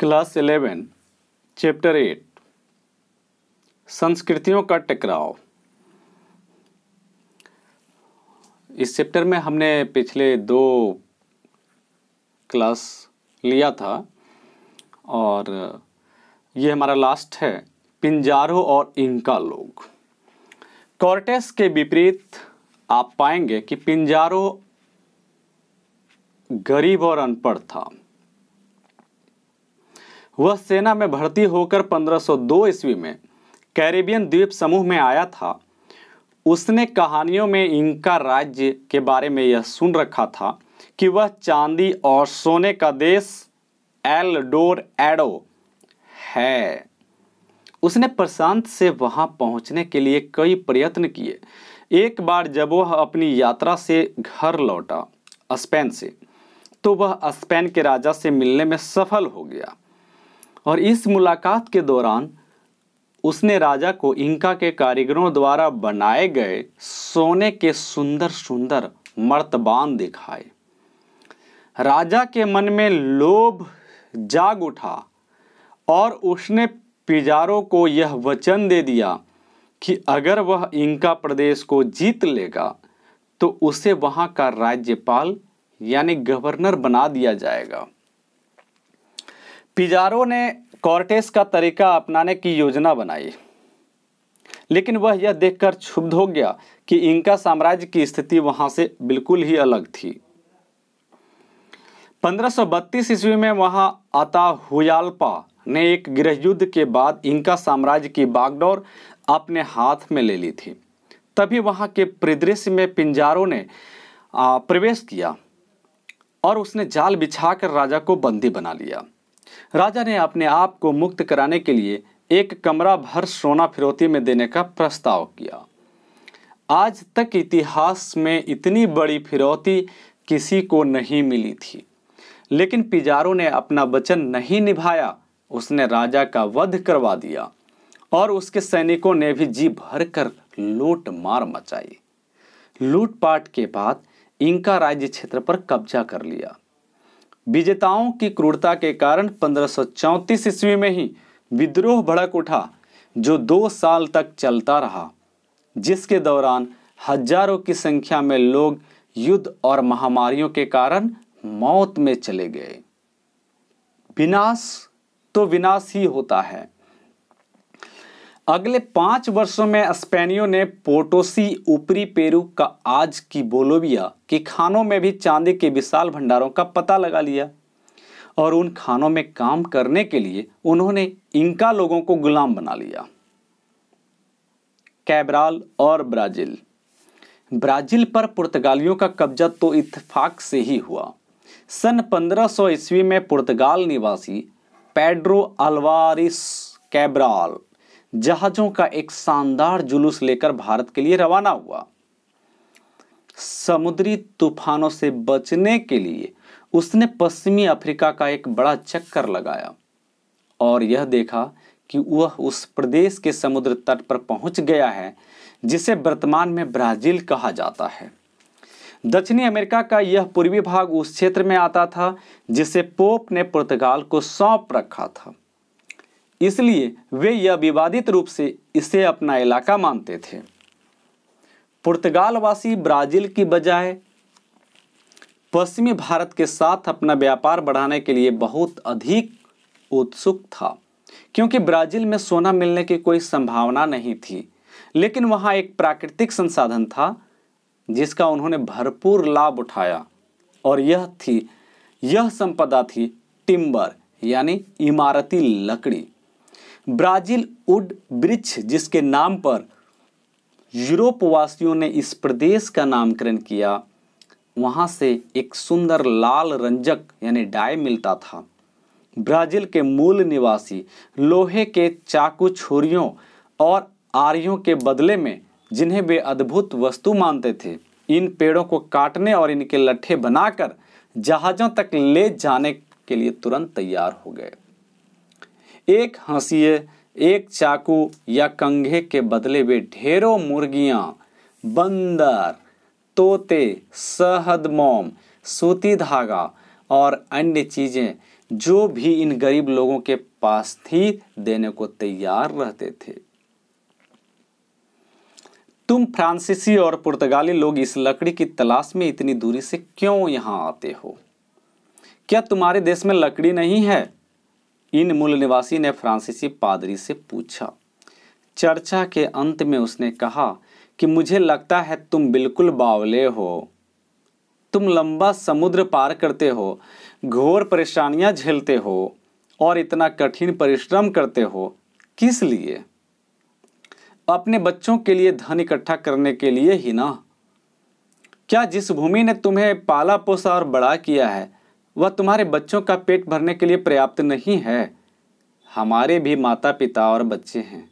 class eleven chapter eight संस्कृतियों का टकराव इस चैप्टर में हमने पिछले दो क्लास लिया था और ये हमारा लास्ट है पिंजारो और इंका लोग कॉर्टेस के विपरीत आप पाएंगे कि पिंजारो गरीब और अनपढ़ था वह सेना में भर्ती होकर 1502 ईस्वी में कैरेबियन द्वीप समूह में आया था उसने कहानियों में इनका राज्य के बारे में यह सुन रखा था कि वह चांदी और सोने का देश एल डोर एडो है उसने प्रशांत से वहां पहुंचने के लिए कई प्रयत्न किए एक बार जब वह अपनी यात्रा से घर लौटा स्पेन से तो वह स्पेन के राजा से मिलने में सफल हो गया और इस मुलाकात के दौरान उसने राजा को इंका के कारीगरों द्वारा बनाए गए सोने के सुंदर सुंदर मर्तबान दिखाए राजा के मन में लोभ जाग उठा और उसने पिजारों को यह वचन दे दिया कि अगर वह इंका प्रदेश को जीत लेगा तो उसे वहाँ का राज्यपाल यानी गवर्नर बना दिया जाएगा पिजारो ने कॉर्टेस का तरीका अपनाने की योजना बनाई लेकिन वह यह देखकर क्षुब्ध हो गया कि इनका साम्राज्य की स्थिति वहां से बिल्कुल ही अलग थी 1532 ईस्वी में वहां आता हुयाल्पा ने एक गृह युद्ध के बाद इनका साम्राज्य की बागडोर अपने हाथ में ले ली थी तभी वहां के परिदृश्य में पिंजारों ने प्रवेश किया और उसने जाल बिछाकर राजा को बंदी बना लिया राजा ने अपने आप को मुक्त कराने के लिए एक कमरा भर सोना फिरौती में देने का प्रस्ताव किया आज तक इतिहास में इतनी बड़ी फिरौती किसी को नहीं मिली थी लेकिन पिजारो ने अपना वचन नहीं निभाया उसने राजा का वध करवा दिया और उसके सैनिकों ने भी जी भर कर लूट मार मचाई लूटपाट के बाद इनका राज्य क्षेत्र पर कब्जा कर लिया विजेताओं की क्रूरता के कारण पंद्रह ईस्वी में ही विद्रोह भड़क उठा जो दो साल तक चलता रहा जिसके दौरान हजारों की संख्या में लोग युद्ध और महामारियों के कारण मौत में चले गए विनाश तो विनाश ही होता है अगले पांच वर्षों में स्पेनियों ने पोर्टोसी ऊपरी पेरू का आज की बोलोविया के खानों में भी चांदी के विशाल भंडारों का पता लगा लिया और उन खानों में काम करने के लिए उन्होंने इनका लोगों को गुलाम बना लिया कैबराल और ब्राज़ील ब्राज़ील पर पुर्तगालियों का कब्जा तो इतफाक से ही हुआ सन 1500 ईस्वी में पुर्तगाल निवासी पेड्रो अलवारिस कैबराल जहाज़ों का एक शानदार जुलूस लेकर भारत के लिए रवाना हुआ समुद्री तूफानों से बचने के लिए उसने पश्चिमी अफ्रीका का एक बड़ा चक्कर लगाया और यह देखा कि वह उस प्रदेश के समुद्र तट पर पहुंच गया है जिसे वर्तमान में ब्राज़ील कहा जाता है दक्षिणी अमेरिका का यह पूर्वी भाग उस क्षेत्र में आता था जिसे पोप ने पुर्तगाल को सौंप रखा था इसलिए वे यह विवादित रूप से इसे अपना इलाका मानते थे पुर्तगालवासी ब्राज़ील की बजाय पश्चिमी भारत के साथ अपना व्यापार बढ़ाने के लिए बहुत अधिक उत्सुक था क्योंकि ब्राज़ील में सोना मिलने की कोई संभावना नहीं थी लेकिन वहाँ एक प्राकृतिक संसाधन था जिसका उन्होंने भरपूर लाभ उठाया और यह थी यह संपदा थी टिम्बर यानी इमारती लकड़ी ब्राजील उड वृक्ष जिसके नाम पर यूरोप वासियों ने इस प्रदेश का नामकरण किया वहाँ से एक सुंदर लाल रंजक यानी डाई मिलता था ब्राज़ील के मूल निवासी लोहे के चाकू छोरियों और आर्यों के बदले में जिन्हें वे अद्भुत वस्तु मानते थे इन पेड़ों को काटने और इनके लट्ठे बनाकर जहाज़ों तक ले जाने के लिए तुरंत तैयार हो गए एक हंसिए एक चाकू या कंघे के बदले वे ढेरों मुर्गियां बंदर तोते शहद मोम सूती धागा और अन्य चीज़ें जो भी इन गरीब लोगों के पास थी देने को तैयार रहते थे तुम फ्रांसीसी और पुर्तगाली लोग इस लकड़ी की तलाश में इतनी दूरी से क्यों यहां आते हो क्या तुम्हारे देश में लकड़ी नहीं है इन मूल निवासी ने फ्रांसीसी पादरी से पूछा चर्चा के अंत में उसने कहा कि मुझे लगता है तुम बिल्कुल बावले हो तुम लंबा समुद्र पार करते हो घोर परेशानियां झेलते हो और इतना कठिन परिश्रम करते हो किस लिए अपने बच्चों के लिए धन इकट्ठा करने के लिए ही ना क्या जिस भूमि ने तुम्हें पाला पोसा और बड़ा किया है वह तुम्हारे बच्चों का पेट भरने के लिए पर्याप्त नहीं है हमारे भी माता पिता और बच्चे हैं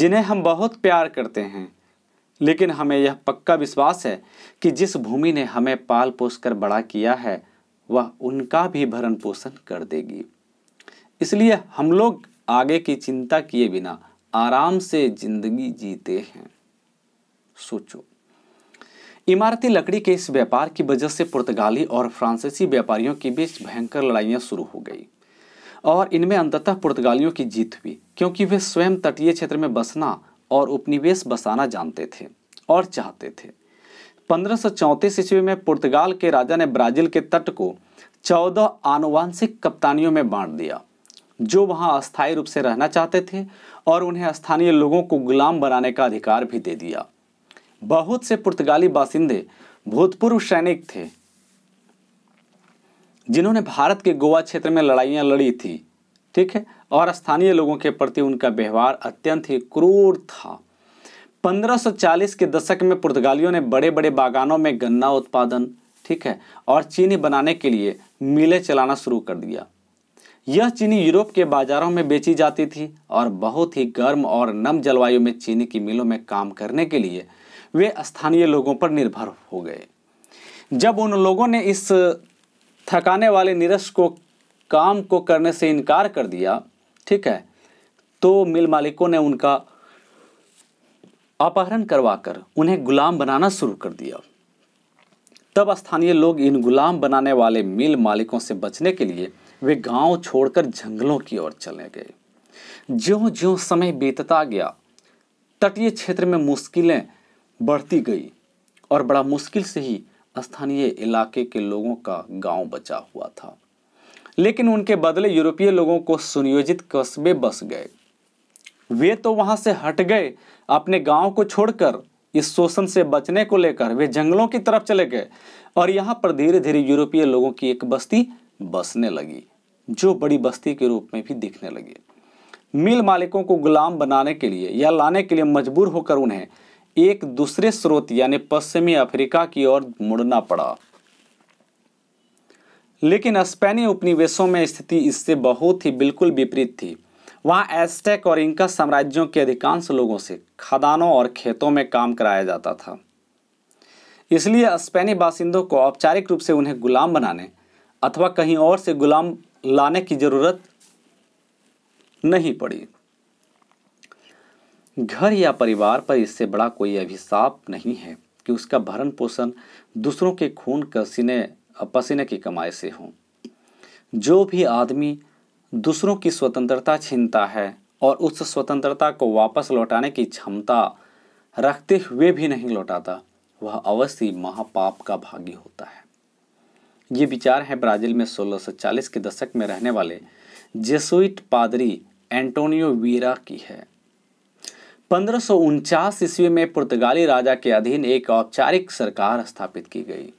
जिन्हें हम बहुत प्यार करते हैं लेकिन हमें यह पक्का विश्वास है कि जिस भूमि ने हमें पाल पोस कर बड़ा किया है वह उनका भी भरण पोषण कर देगी इसलिए हम लोग आगे की चिंता किए बिना आराम से जिंदगी जीते हैं सोचो इमारती लकड़ी के इस व्यापार की वजह से पुर्तगाली और फ्रांसीसी व्यापारियों के बीच भयंकर लड़ाइयाँ शुरू हो गई और इनमें अंततः पुर्तगालियों की जीत हुई क्योंकि वे स्वयं तटीय क्षेत्र में बसना और उपनिवेश बसाना जानते थे और चाहते थे पंद्रह सौ ईस्वी में पुर्तगाल के राजा ने ब्राजील के तट को चौदह आनुवांशिक कप्तानियों में बांट दिया जो वहां अस्थायी रूप से रहना चाहते थे और उन्हें स्थानीय लोगों को गुलाम बनाने का अधिकार भी दे दिया बहुत से पुर्तगाली बासिंदे भूतपूर्व सैनिक थे जिन्होंने भारत के गोवा क्षेत्र में लड़ाइयाँ लड़ी थी ठीक है और स्थानीय लोगों के प्रति उनका व्यवहार अत्यंत ही क्रूर था 1540 के दशक में पुर्तगालियों ने बड़े बड़े बागानों में गन्ना उत्पादन ठीक है और चीनी बनाने के लिए मिलें चलाना शुरू कर दिया यह चीनी यूरोप के बाजारों में बेची जाती थी और बहुत ही गर्म और नम जलवायु में चीनी की मिलों में काम करने के लिए वे स्थानीय लोगों पर निर्भर हो गए जब उन लोगों ने इस थकाने वाले नीरस को काम को करने से इनकार कर दिया ठीक है तो मिल मालिकों ने उनका अपहरण करवाकर उन्हें गुलाम बनाना शुरू कर दिया तब स्थानीय लोग इन गुलाम बनाने वाले मिल मालिकों से बचने के लिए वे गांव छोड़कर जंगलों की ओर चले गए ज्यों ज्यों समय बीतता गया तटीय क्षेत्र में मुश्किलें बढ़ती गई और बड़ा मुश्किल से ही स्थानीय इलाके के लोगों का गांव बचा हुआ था लेकिन उनके बदले यूरोपीय लोगों को सुनियोजित कस्बे बस गए वे तो वहां से हट गए अपने गांव को छोड़कर इस शोषण से बचने को लेकर वे जंगलों की तरफ चले गए और यहाँ पर धीरे धीरे यूरोपीय लोगों की एक बस्ती बसने लगी जो बड़ी बस्ती के रूप में भी दिखने लगी मिल मालिकों को गुलाम बनाने के लिए या लाने के लिए मजबूर होकर उन्हें एक दूसरे स्रोत यानी पश्चिमी अफ्रीका की ओर मुड़ना पड़ा लेकिन स्पेनी उपनिवेशों में स्थिति इससे बहुत ही बिल्कुल विपरीत थी वहां एस्टेक और इंका साम्राज्यों के अधिकांश लोगों से खदानों और खेतों में काम कराया जाता था इसलिए स्पेनी बासिंदों को औपचारिक रूप से उन्हें गुलाम बनाने अथवा कहीं और से गुलाम लाने की ज़रूरत नहीं पड़ी घर या परिवार पर इससे बड़ा कोई अभिशाप नहीं है कि उसका भरण पोषण दूसरों के खून कसीने पसीने की कमाई से हो जो भी आदमी दूसरों की स्वतंत्रता छीनता है और उस स्वतंत्रता को वापस लौटाने की क्षमता रखते हुए भी नहीं लौटाता वह अवश्य महापाप का भागी होता है ये विचार है ब्राज़ील में 1640 के दशक में रहने वाले जेसुइट पादरी एंटोनियो वीरा की है पंद्रह ईस्वी में पुर्तगाली राजा के अधीन एक औपचारिक सरकार स्थापित की गई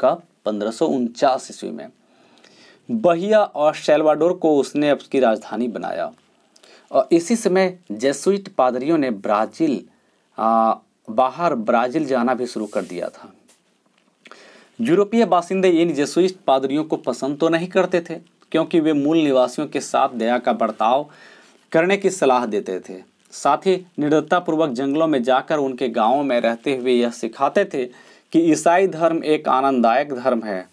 कब पंद्रह ईस्वी में बहिया और सेल्वाडोर को उसने उसकी राजधानी बनाया और इसी समय जेसुइट पादरियों ने ब्राज़ील बाहर ब्राज़ील जाना भी शुरू कर दिया था यूरोपीय बासिंदे इन जेसुइट पादरियों को पसंद तो नहीं करते थे क्योंकि वे मूल निवासियों के साथ दया का बर्ताव करने की सलाह देते थे साथ ही निडरतापूर्वक जंगलों में जाकर उनके गांवों में रहते हुए यह सिखाते थे कि ईसाई धर्म एक आनंददायक धर्म है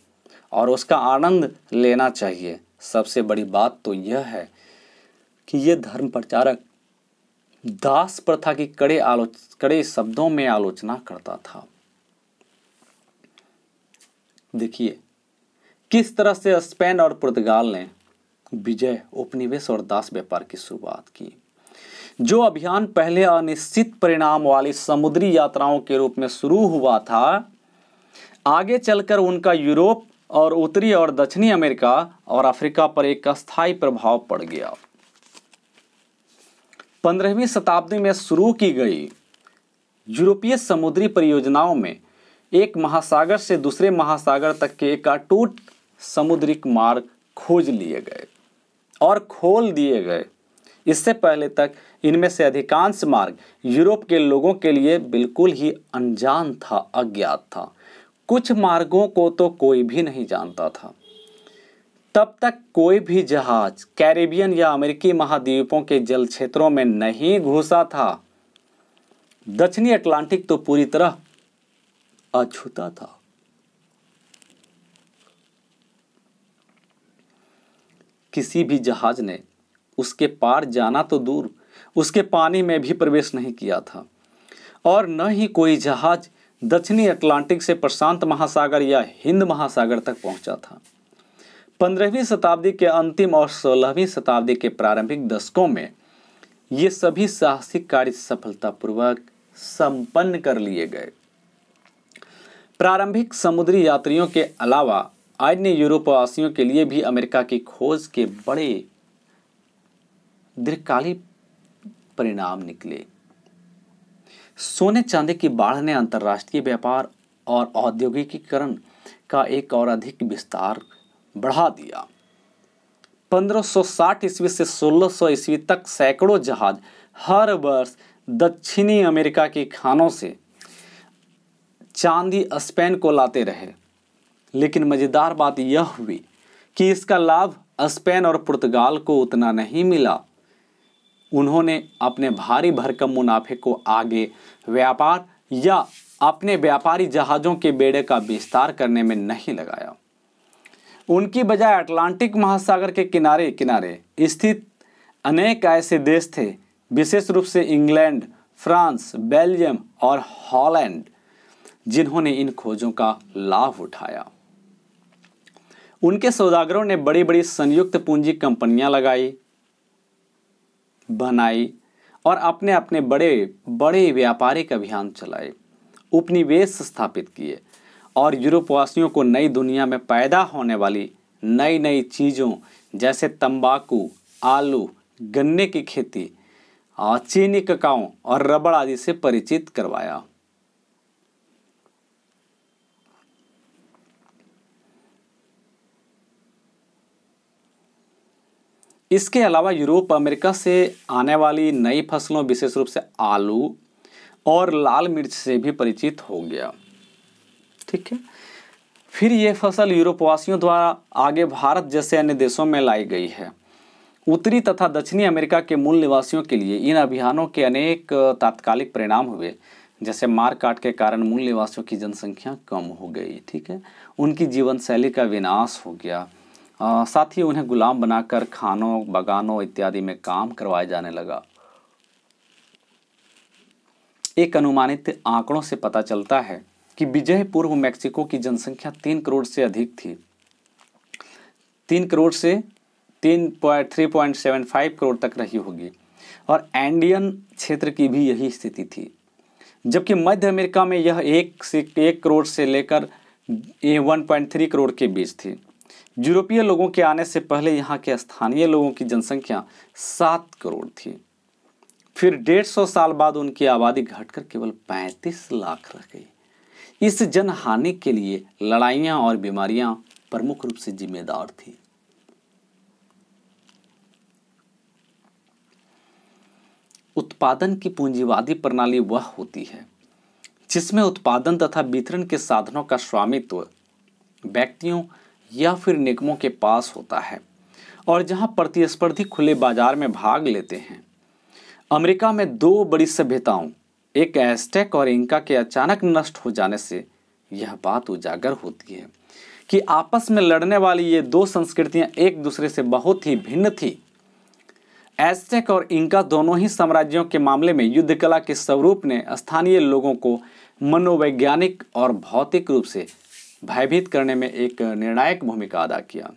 और उसका आनंद लेना चाहिए सबसे बड़ी बात तो यह है कि ये धर्म प्रचारक दास प्रथा की कड़े आलोच कड़े शब्दों में आलोचना करता था देखिए किस तरह से स्पेन और पुर्तगाल ने विजय उपनिवेश और दास व्यापार की शुरुआत की जो अभियान पहले अनिश्चित परिणाम वाली समुद्री यात्राओं के रूप में शुरू हुआ था आगे चलकर उनका यूरोप और उत्तरी और दक्षिणी अमेरिका और अफ्रीका पर एक अस्थायी प्रभाव पड़ गया पंद्रहवीं शताब्दी में शुरू की गई यूरोपीय समुद्री परियोजनाओं में एक महासागर से दूसरे महासागर तक के एक अटूट समुद्रिक मार्ग खोज लिए गए और खोल दिए गए इससे पहले तक इनमें से अधिकांश मार्ग यूरोप के लोगों के लिए बिल्कुल ही अनजान था अज्ञात था कुछ मार्गों को तो कोई भी नहीं जानता था तब तक कोई भी जहाज कैरेबियन या अमेरिकी महाद्वीपों के जल क्षेत्रों में नहीं घुसा था दक्षिणी अटलांटिक तो पूरी तरह अछूता था किसी भी जहाज ने उसके पार जाना तो दूर उसके पानी में भी प्रवेश नहीं किया था और न ही कोई जहाज दक्षिणी अटलांटिक से प्रशांत महासागर या हिंद महासागर तक पहुंचा था पंद्रहवीं शताब्दी के अंतिम और सोलहवीं शताब्दी के प्रारंभिक दशकों में ये सभी साहसिक कार्य सफलतापूर्वक संपन्न कर लिए गए प्रारंभिक समुद्री यात्रियों के अलावा अन्य यूरोपवासियों के लिए भी अमेरिका की खोज के बड़े दीर्घकालीन परिणाम निकले सोने चांदी की बाढ़ ने अंतर्राष्ट्रीय व्यापार और औद्योगिकीकरण का एक और अधिक विस्तार बढ़ा दिया 1560 ईस्वी से 1600 ईस्वी तक सैकड़ों जहाज हर वर्ष दक्षिणी अमेरिका के खानों से चांदी स्पेन को लाते रहे लेकिन मज़ेदार बात यह हुई कि इसका लाभ स्पेन और पुर्तगाल को उतना नहीं मिला उन्होंने अपने भारी भरकम मुनाफे को आगे व्यापार या अपने व्यापारी जहाज़ों के बेड़े का विस्तार करने में नहीं लगाया उनकी बजाय अटलांटिक महासागर के किनारे किनारे स्थित अनेक ऐसे देश थे विशेष रूप से इंग्लैंड फ्रांस बेल्जियम और हॉलैंड जिन्होंने इन खोजों का लाभ उठाया उनके सौदागरों ने बड़ी बड़ी संयुक्त पूंजी कंपनियां लगाई बनाई और अपने अपने बड़े बड़े व्यापारिक अभियान चलाए उपनिवेश स्थापित किए और यूरोपवासियों को नई दुनिया में पैदा होने वाली नई नई चीज़ों जैसे तंबाकू आलू गन्ने की खेती चीनी ककाओं और रबड़ आदि से परिचित करवाया इसके अलावा यूरोप अमेरिका से आने वाली नई फसलों विशेष रूप से आलू और लाल मिर्च से भी परिचित हो गया ठीक है फिर ये फसल यूरोपवासियों द्वारा आगे भारत जैसे अन्य देशों में लाई गई है उत्तरी तथा दक्षिणी अमेरिका के मूल निवासियों के लिए इन अभियानों के अनेक तात्कालिक परिणाम हुए जैसे मार काट के कारण मूल निवासियों की जनसंख्या कम हो गई ठीक है उनकी जीवन शैली का विनाश हो गया साथ ही उन्हें गुलाम बनाकर खानों बगानों इत्यादि में काम करवाए जाने लगा एक अनुमानित आंकड़ों से पता चलता है कि विजय पूर्व मैक्सिको की जनसंख्या तीन करोड़ से अधिक थी तीन करोड़ से तीन point three point seven five crore तक रही होगी और एंडियन क्षेत्र की भी यही स्थिति थी जबकि मध्य अमेरिका में यह एक से एक करोड़ से लेकर a one point three crore के बीच थी यूरोपीय लोगों के आने से पहले यहाँ के स्थानीय लोगों की जनसंख्या सात करोड़ थी फिर डेढ़ सौ साल बाद उनकी आबादी घटकर केवल पैंतीस लाख रह गई इस जनहानि के लिए लड़ाइयाँ और बीमारियाँ प्रमुख रूप से जिम्मेदार थी उत्पादन की पूंजीवादी प्रणाली वह होती है जिसमें उत्पादन तथा वितरण के साधनों का स्वामित्व व्यक्तियों या फिर निगमों के पास होता है और जहां प्रतिस्पर्धी खुले बाजार में भाग लेते हैं अमेरिका में दो बड़ी सभ्यताओं एक एस्टेक और इंका के अचानक नष्ट हो जाने से यह बात उजागर होती है कि आपस में लड़ने वाली ये दो संस्कृतियां एक दूसरे से बहुत ही भिन्न थी एस्टेक और इंका दोनों ही साम्राज्यों के मामले में युद्ध कला के स्वरूप ने स्थानीय लोगों को मनोवैज्ञानिक और भौतिक रूप से भयभीत करने में एक निर्णायक भूमिका अदा किया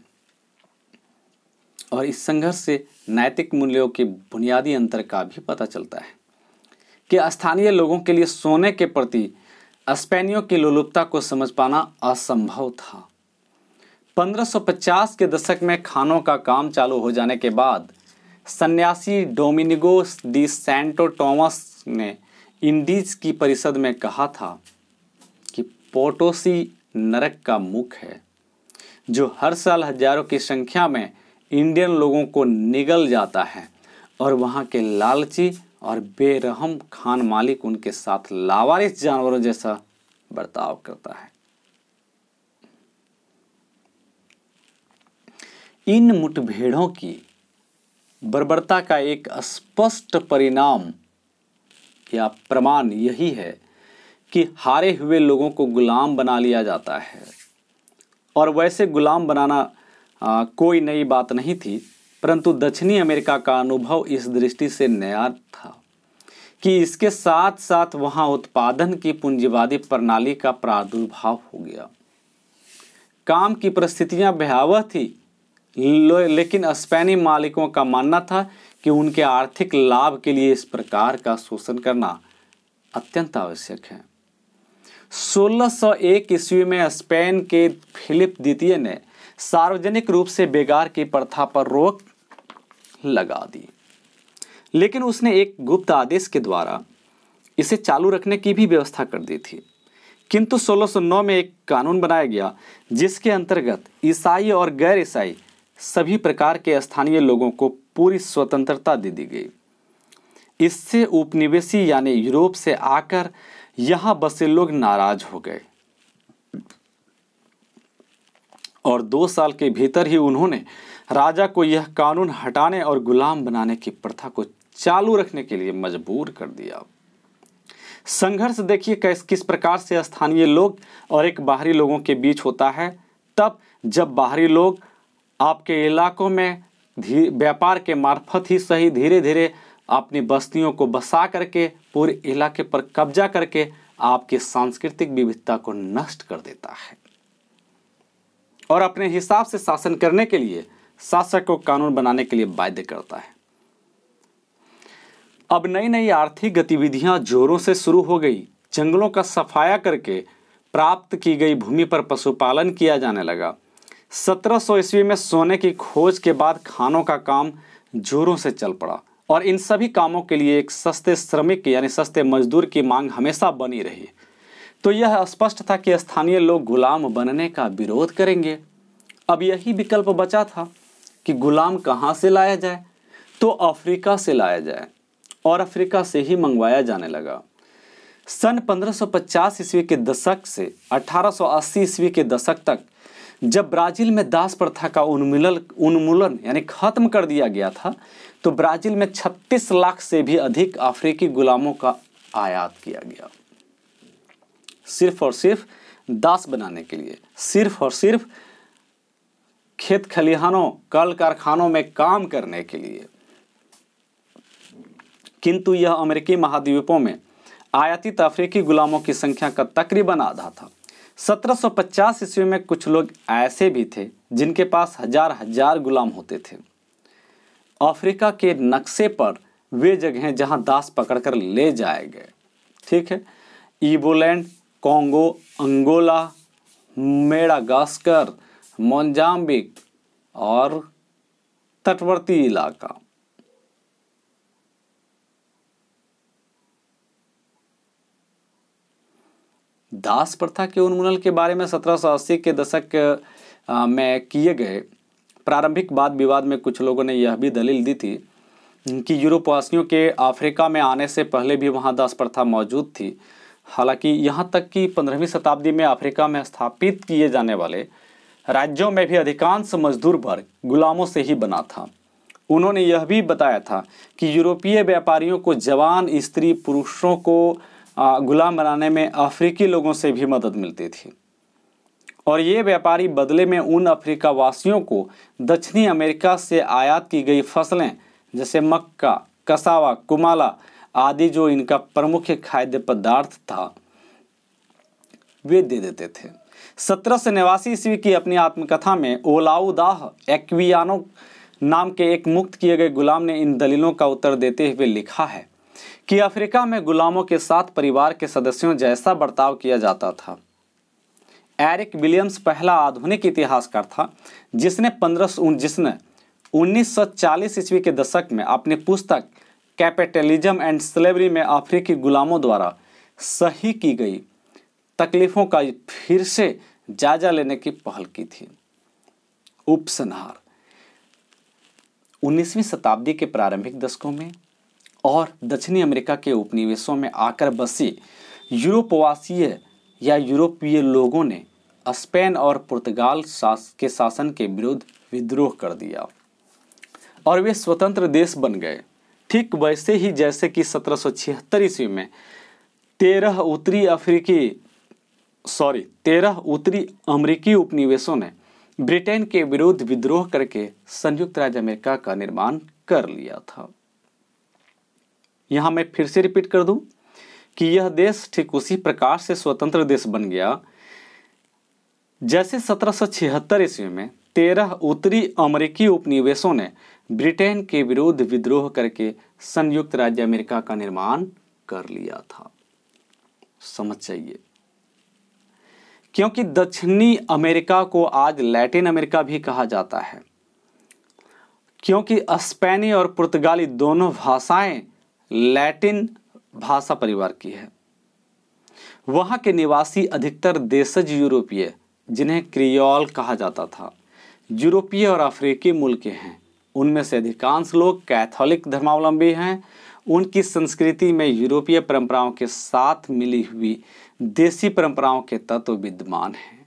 और इस संघर्ष से नैतिक मूल्यों के बुनियादी अंतर का भी पता चलता है कि स्थानीय लोगों के लिए सोने के प्रति स्पेनियों की लोलुपता को समझ पाना असंभव था 1550 के दशक में खानों का काम चालू हो जाने के बाद सन्यासी डोमिनिगो डी सेंटो टॉमस ने इंडीज की परिषद में कहा था कि पोटोसी नरक का मुख है जो हर साल हजारों की संख्या में इंडियन लोगों को निगल जाता है और वहाँ के लालची और बेरहम खान मालिक उनके साथ लावारिस जानवरों जैसा बर्ताव करता है इन मुठभेड़ों की बर्बरता का एक स्पष्ट परिणाम या प्रमाण यही है कि हारे हुए लोगों को गुलाम बना लिया जाता है और वैसे गुलाम बनाना आ, कोई नई बात नहीं थी परंतु दक्षिणी अमेरिका का अनुभव इस दृष्टि से नया था कि इसके साथ साथ वहाँ उत्पादन की पूंजीवादी प्रणाली का प्रादुर्भाव हो गया काम की परिस्थितियाँ भयावह थी लेकिन स्पेनी मालिकों का मानना था कि उनके आर्थिक लाभ के लिए इस प्रकार का शोषण करना अत्यंत आवश्यक है 1601 ईस्वी में स्पेन के फिलिप द्वितीय ने सार्वजनिक रूप से बेगार की प्रथा पर रोक लगा दी लेकिन उसने एक गुप्त आदेश के द्वारा इसे चालू रखने की भी व्यवस्था कर दी थी किंतु 1609 में एक कानून बनाया गया जिसके अंतर्गत ईसाई और गैर ईसाई सभी प्रकार के स्थानीय लोगों को पूरी स्वतंत्रता दे दी गई इससे उपनिवेशी यानी यूरोप से आकर यहां बसे लोग नाराज हो गए और दो साल के भीतर ही उन्होंने राजा को यह कानून हटाने और गुलाम बनाने की प्रथा को चालू रखने के लिए मजबूर कर दिया संघर्ष देखिए कैसे किस प्रकार से स्थानीय लोग और एक बाहरी लोगों के बीच होता है तब जब बाहरी लोग आपके इलाकों में व्यापार के मार्फत ही सही धीरे धीरे अपनी बस्तियों को बसा करके पूरे इलाके पर कब्जा करके आपकी सांस्कृतिक विविधता को नष्ट कर देता है और अपने हिसाब से शासन करने के लिए शासक को कानून बनाने के लिए बाध्य करता है अब नई नई आर्थिक गतिविधियां जोरों से शुरू हो गई जंगलों का सफाया करके प्राप्त की गई भूमि पर पशुपालन किया जाने लगा 1700 ईस्वी में सोने की खोज के बाद खानों का काम जोरों से चल पड़ा और इन सभी कामों के लिए एक सस्ते श्रमिक यानी सस्ते मजदूर की मांग हमेशा बनी रही तो यह स्पष्ट था कि स्थानीय लोग गुलाम बनने का विरोध करेंगे अब यही विकल्प बचा था कि गुलाम कहाँ से लाया जाए तो अफ्रीका से लाया जाए और अफ्रीका से ही मंगवाया जाने लगा सन 1550 ईस्वी के दशक से 1880 ईस्वी के दशक तक जब ब्राज़ील में दास प्रथा का उन्मूलन उन्मूलन यानी खत्म कर दिया गया था तो ब्राज़ील में 36 लाख से भी अधिक अफ्रीकी गुलामों का आयात किया गया सिर्फ और सिर्फ दास बनाने के लिए सिर्फ और सिर्फ खेत खलिहानों कल कारखानों में काम करने के लिए किंतु यह अमेरिकी महाद्वीपों में आयातित अफ्रीकी गुलामों की संख्या का तकरीबन आधा था 1750 ईस्वी में कुछ लोग ऐसे भी थे जिनके पास हजार हजार गुलाम होते थे अफ्रीका के नक्शे पर वे जगह जहां दास पकड़कर ले जाए गए ठीक है Iboland Congo Angola Madagascar Mozambique और तटवर्ती इलाका दास प्रथा के उन्मूलन के बारे में 1780 के दशक में किए गए प्रारंभिक वाद विवाद में कुछ लोगों ने यह भी दलील दी थी कि यूरोपवासियों के अफ्रीका में आने से पहले भी वहाँ दास प्रथा मौजूद थी हालांकि यहाँ तक कि पंद्रहवीं शताब्दी में अफ्रीका में स्थापित किए जाने वाले राज्यों में भी अधिकांश मजदूर वर्ग गुलामों से ही बना था उन्होंने यह भी बताया था कि यूरोपीय व्यापारियों को जवान स्त्री पुरुषों को गुलाम बनाने में अफ्रीकी लोगों से भी मदद मिलती थी और ये व्यापारी बदले में उन अफ्रीका वासियों को दक्षिणी अमेरिका से आयात की गई फसलें जैसे मक्का कसावा कुमाला आदि जो इनका प्रमुख खाद्य पदार्थ था वे दे देते थे सत्रह सौ नवासी ईस्वी की अपनी आत्मकथा में ओलाउदाह एक्वियानो नाम के एक मुक्त किए गए गुलाम ने इन दलीलों का उत्तर देते हुए लिखा है कि अफ्रीका में गुलामों के साथ परिवार के सदस्यों जैसा बर्ताव किया जाता था एरिक विलियम्स पहला आधुनिक इतिहासकार था जिसने पंद्रह जिसने 1940 ईस्वी के दशक में अपनी पुस्तक कैपिटलिज्म एंड स्लेवरी में अफ्रीकी गुलामों द्वारा सही की गई तकलीफ़ों का फिर से जायजा लेने की पहल की थी उपसंहार 19वीं शताब्दी के प्रारंभिक दशकों में और दक्षिणी अमेरिका के उपनिवेशों में आकर बसी यूरोपवासीय या यूरोपीय लोगों ने स्पेन और पुर्तगाल शास के शासन के विरुद्ध विद्रोह कर दिया और वे स्वतंत्र देश बन गए ठीक वैसे ही जैसे कि सत्रह सौ छिहत्तर ईस्वी में तेरह उत्तरी अफ्रीकी सॉरी तेरह उत्तरी अमरीकी उपनिवेशों ने ब्रिटेन के विरुद्ध विद्रोह करके संयुक्त राज्य अमेरिका का निर्माण कर लिया था यहां मैं फिर से रिपीट कर दूं कि यह देश ठीक उसी प्रकार से स्वतंत्र देश बन गया जैसे सत्रह ईस्वी में तेरह उत्तरी अमेरिकी उपनिवेशों ने ब्रिटेन के विरुद्ध विद्रोह करके संयुक्त राज्य अमेरिका का निर्माण कर लिया था समझ जाइए क्योंकि दक्षिणी अमेरिका को आज लैटिन अमेरिका भी कहा जाता है क्योंकि स्पेनी और पुर्तगाली दोनों भाषाएं लैटिन भाषा परिवार की है वहां के निवासी अधिकतर देशज यूरोपीय जिन्हें क्रियोल कहा जाता था यूरोपीय और अफ्रीकी मूल के हैं उनमें से अधिकांश लोग कैथोलिक धर्मावलंबी हैं उनकी संस्कृति में यूरोपीय परंपराओं के साथ मिली हुई देसी परंपराओं के तत्व विद्यमान हैं